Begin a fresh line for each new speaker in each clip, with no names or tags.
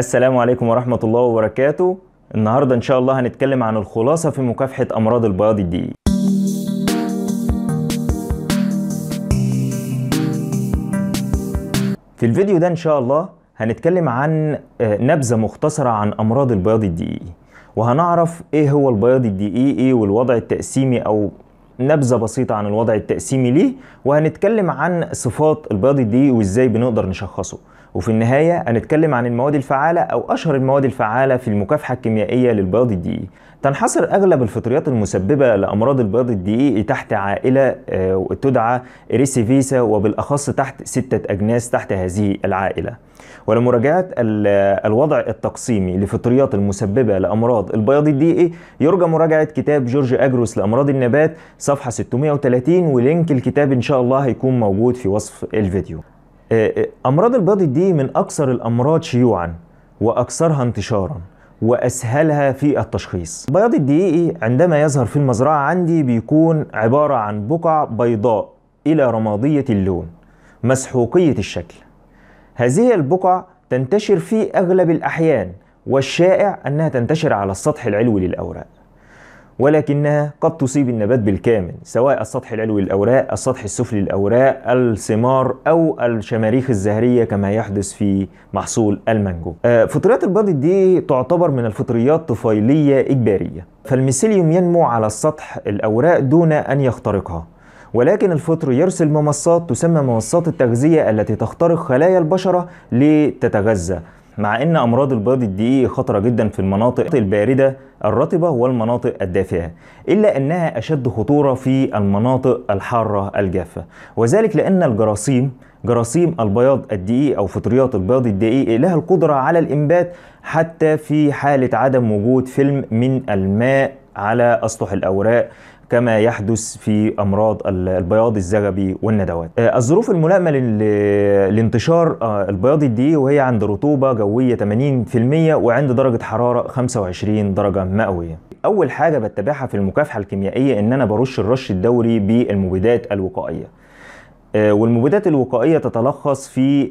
السلام عليكم ورحمة الله وبركاته النهاردة إن شاء الله هنتكلم عن الخلاصة في مكافحة أمراض البياض الدقيق في الفيديو ده إن شاء الله هنتكلم عن آه، نبذة مختصرة عن أمراض البياض الدقيقي وهنعرف إيه هو البياض الدقيقي إيه والوضع التقسيمي أو نبذه بسيطه عن الوضع التقسيمي ليه وهنتكلم عن صفات البياض الدقيق وازاي بنقدر نشخصه وفي النهايه هنتكلم عن المواد الفعاله او اشهر المواد الفعاله في المكافحه الكيميائيه للبياض الدقيق تنحصر أغلب الفطريات المسببة لأمراض البياض الدقيقي تحت عائلة آه، تدعى ريسيفيسا وبالأخص تحت ستة أجناس تحت هذه العائلة ولمراجعة الوضع التقسيمي لفطريات المسببة لأمراض البياض الدقيقي يرجى مراجعة كتاب جورج أجروس لأمراض النبات صفحة 630 ولينك الكتاب إن شاء الله هيكون موجود في وصف الفيديو آه، آه، أمراض البياض الدقيقي من أكثر الأمراض شيوعا وأكثرها انتشارا وأسهلها في التشخيص بياض الدقيقي عندما يظهر في المزرعة عندي بيكون عبارة عن بقع بيضاء إلى رمادية اللون مسحوقية الشكل هذه البقع تنتشر في أغلب الأحيان والشائع أنها تنتشر على السطح العلوي للأوراق ولكنها قد تصيب النبات بالكامل سواء السطح العلوي للأوراق السطح السفلي للأوراق الثمار أو الشماريخ الزهرية كما يحدث في محصول المانجو آه، فطريات البادي دي تعتبر من الفطريات طفيلية إجبارية فالميسيليوم ينمو على السطح الأوراق دون أن يخترقها ولكن الفطر يرسل ممصات تسمى ممصات التغذية التي تخترق خلايا البشرة لتتغذى مع ان امراض البياض الدقيقي خطره جدا في المناطق البارده الرطبه والمناطق الدافئه الا انها اشد خطوره في المناطق الحاره الجافه وذلك لان الجراثيم جراثيم البياض الدقيق او فطريات البياض الدقيق لها القدره على الانبات حتى في حاله عدم وجود فيلم من الماء على أسطح الأوراق كما يحدث في امراض البياض الزغبي والندوات. آه، الظروف الملائمه لانتشار آه، البياض الدي وهي عند رطوبه جويه 80% وعند درجه حراره 25 درجه مئويه. اول حاجه بتبعها في المكافحه الكيميائيه ان انا برش الرش الدوري بالمبيدات الوقائيه. آه، والمبيدات الوقائيه تتلخص في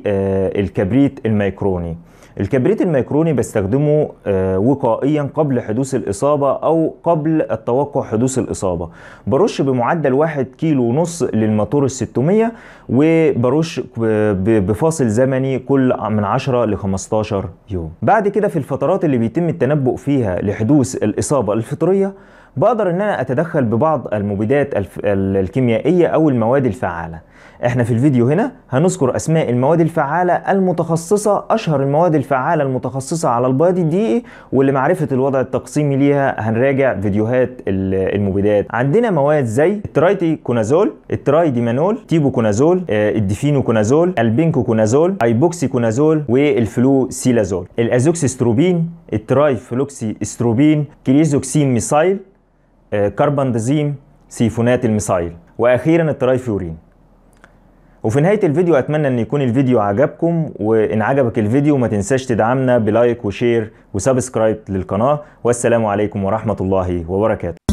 الكبريت الميكروني. الكبريت الميكروني بستخدمه آه، وقائيا قبل حدوث الإصابة أو قبل التوقع حدوث الإصابة برش بمعدل 1 كيلو ونص للماتور ال 600 وبرش بفاصل زمني كل من 10 ل 15 يوم بعد كده في الفترات اللي بيتم التنبؤ فيها لحدوث الإصابة الفطرية بقدر ان انا اتدخل ببعض المبيدات الكيميائيه او المواد الفعاله احنا في الفيديو هنا هنذكر اسماء المواد الفعاله المتخصصه اشهر المواد الفعاله المتخصصه على البادي الدقيقي واللي معرفه الوضع التقسيمي ليها هنراجع فيديوهات المبيدات عندنا مواد زي الترايتي كونازول الترايديمانول تيبوكونازول آه، الديفينوكونازول البينكوكونازول ايبوكسيكونازول والفلو سيلازول الازوكسستروبين الترايفلوكسي استروبين كريزوكسين ميسايل آه، كرباندازيم سيفونات الميسايل واخيرا الترايفيورين وفي نهاية الفيديو أتمنى أن يكون الفيديو عجبكم وإن عجبك الفيديو ما تنساش تدعمنا بلايك وشير وسبسكرايب للقناة والسلام عليكم ورحمة الله وبركاته